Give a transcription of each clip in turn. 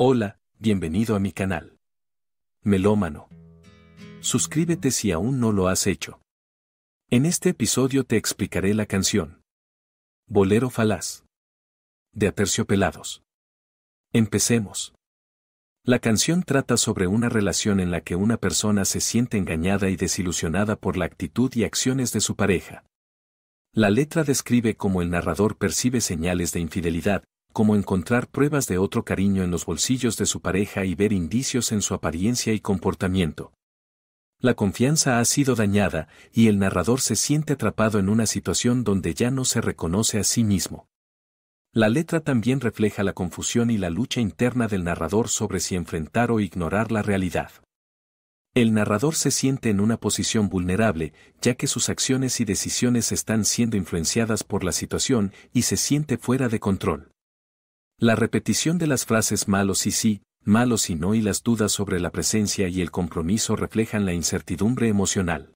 Hola, bienvenido a mi canal. Melómano. Suscríbete si aún no lo has hecho. En este episodio te explicaré la canción. Bolero falaz. De Aterciopelados. Empecemos. La canción trata sobre una relación en la que una persona se siente engañada y desilusionada por la actitud y acciones de su pareja. La letra describe cómo el narrador percibe señales de infidelidad, como encontrar pruebas de otro cariño en los bolsillos de su pareja y ver indicios en su apariencia y comportamiento. La confianza ha sido dañada y el narrador se siente atrapado en una situación donde ya no se reconoce a sí mismo. La letra también refleja la confusión y la lucha interna del narrador sobre si enfrentar o ignorar la realidad. El narrador se siente en una posición vulnerable, ya que sus acciones y decisiones están siendo influenciadas por la situación y se siente fuera de control. La repetición de las frases malos y sí, malos y no y las dudas sobre la presencia y el compromiso reflejan la incertidumbre emocional.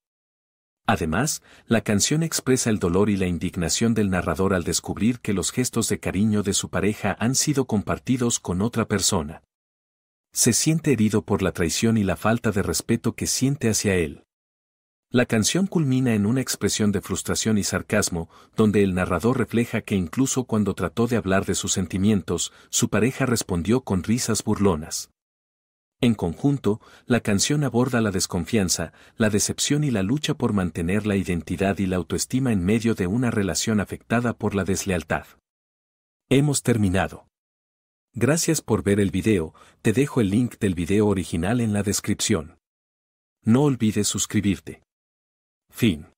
Además, la canción expresa el dolor y la indignación del narrador al descubrir que los gestos de cariño de su pareja han sido compartidos con otra persona. Se siente herido por la traición y la falta de respeto que siente hacia él. La canción culmina en una expresión de frustración y sarcasmo, donde el narrador refleja que incluso cuando trató de hablar de sus sentimientos, su pareja respondió con risas burlonas. En conjunto, la canción aborda la desconfianza, la decepción y la lucha por mantener la identidad y la autoestima en medio de una relación afectada por la deslealtad. Hemos terminado. Gracias por ver el video, te dejo el link del video original en la descripción. No olvides suscribirte. Fin.